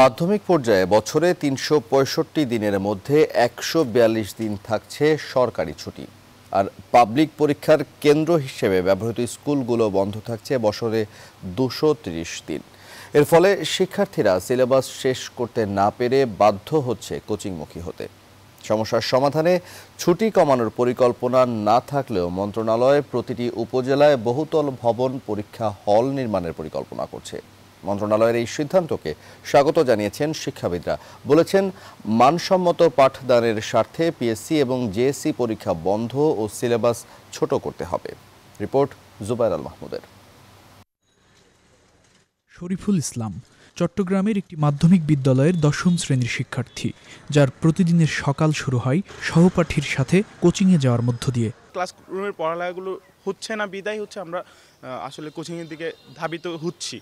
মাধ্যমিক পর্যায়ে বছরে তিনশো দিনের মধ্যে একশো দিন থাকছে সরকারি ছুটি আর পাবলিক পরীক্ষার কেন্দ্র হিসেবে ব্যবহৃত স্কুলগুলো বন্ধ থাকছে বছরে দুশো দিন এর ফলে শিক্ষার্থীরা সিলেবাস শেষ করতে না পেরে বাধ্য হচ্ছে কোচিংমুখী হতে সমস্যার সমাধানে ছুটি কমানোর পরিকল্পনা না থাকলেও মন্ত্রণালয় প্রতিটি উপজেলায় বহুতল ভবন পরীক্ষা হল নির্মাণের পরিকল্পনা করছে মন্ত্রণালয়ের এই সিদ্ধান্তকে স্বাগত জানিয়েছেন শিক্ষাবিদরা বলেছেন মানসম্মত পাঠদানের স্বার্থে পিএসসি এবং জেএসসি পরীক্ষা বন্ধ ও সিলেবাস ছোট করতে হবে রিপোর্ট জুবাইর আল মাহমুদের শরীফুল ইসলাম চট্টগ্রামের একটি মাধ্যমিক বিদ্যালয়ের দশম শ্রেণীর শিক্ষার্থী যার প্রতিদিনের সকাল শুরু হয় সহপাঠীর সাথে কোচিংয়ে যাওয়ার মধ্য দিয়ে ক্লাসরুমের পড়ালেখাগুলো হচ্ছে না বিদায় হচ্ছে আমরা আসলে কোচিংয়ের দিকে ধাবিত হচ্ছি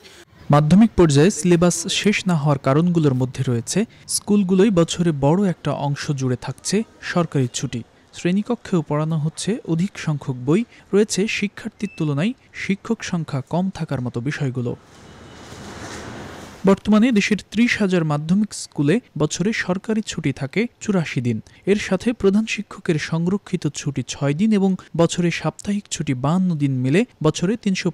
মাধ্যমিক পর্যায়ে সিলেবাস শেষ না হওয়ার কারণগুলোর মধ্যে রয়েছে স্কুলগুলোই বছরে বড় একটা অংশ জুড়ে থাকছে সরকারি ছুটি শ্রেণীকক্ষেও পড়ানো হচ্ছে অধিক সংখ্যক বই রয়েছে শিক্ষার্থীর তুলনায় শিক্ষক সংখ্যা কম থাকার মতো বিষয়গুলো বর্তমানে দেশের ত্রিশ হাজার মাধ্যমিক স্কুলে বছরে সরকারি ছুটি থাকে চুরাশি দিন এর সাথে প্রধান শিক্ষকের সংরক্ষিত ছুটি ছয় দিন এবং বছরে সাপ্তাহিক ছুটি বাহান্ন দিন মিলে বছরে তিনশো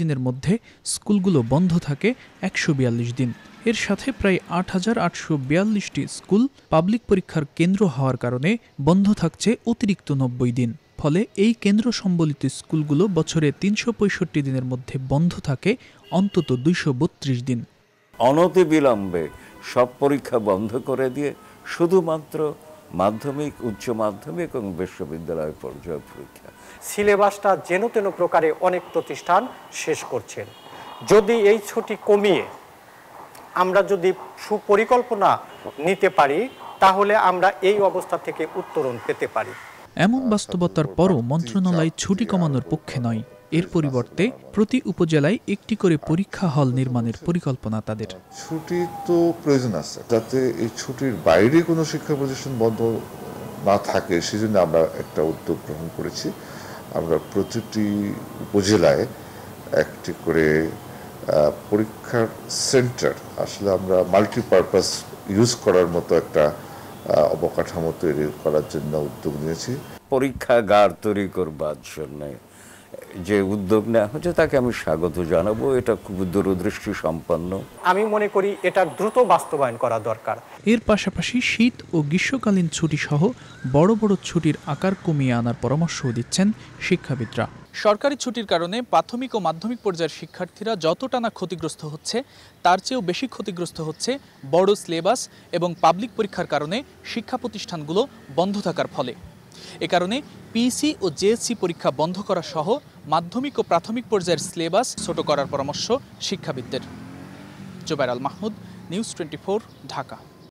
দিনের মধ্যে স্কুলগুলো বন্ধ থাকে একশো দিন এর সাথে প্রায় আট হাজার আটশো বিয়াল্লিশটি স্কুল পাবলিক পরীক্ষার কেন্দ্র হওয়ার কারণে বন্ধ থাকছে অতিরিক্ত নব্বই দিন ফলে এই কেন্দ্র সম্বলিত স্কুলগুলো বছরে তিনশো দিনের মধ্যে বন্ধ থাকে অন্তত দুইশো দিন অনতিবিলম্বে সব পরীক্ষা বন্ধ করে দিয়ে শুধুমাত্র মাধ্যমিক উচ্চ মাধ্যমিক এবং বিশ্ববিদ্যালয় পর্যায় পরীক্ষা সিলেবাসটা যেন তেন প্রকারে অনেক প্রতিষ্ঠান শেষ করছেন যদি এই ছুটি কমিয়ে আমরা যদি সুপরিকল্পনা নিতে পারি তাহলে আমরা এই অবস্থা থেকে উত্তরণ পেতে পারি এমন বাস্তবতার পরও মন্ত্রণালয় ছুটি কমানোর পক্ষে নয় এর পরিবর্তে প্রতি উপজেলায় একটি করে পরীক্ষা হল নির্মাণের পরিকল্পনা তাদের ছুটি তো প্রয়োজন আছে যাতে এই ছুটির বাইরে কোনো শিক্ষা প্রতিষ্ঠান বন্ধ না থাকে সেজন্য আমরা একটা উদ্যোগ গ্রহণ করেছি আমরা প্রতিটি উপজেলায় একটি করে পরীক্ষার সেন্টার আসলে আমরা মাল্টিপারপাস ইউজ করার মতো একটা অবকাঠামো তৈরি করার জন্য উদ্যোগ নিয়েছি পরীক্ষাগার তৈরি করবার জন্য যে উদ্যোগ নেওয়া হচ্ছে তাকে আমি স্বাগত জানাবো এটা খুব দূরদৃষ্টি সম্পন্ন আমি মনে করি এটা দ্রুত বাস্তবায়ন করা দরকার এর পাশাপাশি শীত ও গ্রীষ্মকালীন ছুটি সহ বড় বড় ছুটির আকার কমিয়ে আনার পরামর্শ দিচ্ছেন শিক্ষাবিদরা সরকারি ছুটির কারণে প্রাথমিক ও মাধ্যমিক পর্যায়ের শিক্ষার্থীরা যতটা না ক্ষতিগ্রস্ত হচ্ছে তার চেয়েও বেশি ক্ষতিগ্রস্ত হচ্ছে বড় সিলেবাস এবং পাবলিক পরীক্ষার কারণে শিক্ষা প্রতিষ্ঠানগুলো বন্ধ থাকার ফলে এ কারণে পিসি ও জেএসসি পরীক্ষা বন্ধ করা সহ মাধ্যমিক ও প্রাথমিক পর্যায়ের সিলেবাস ছোট করার পরামর্শ শিক্ষাবিদদের জোবাইর আল মাহমুদ নিউজ টোয়েন্টি ঢাকা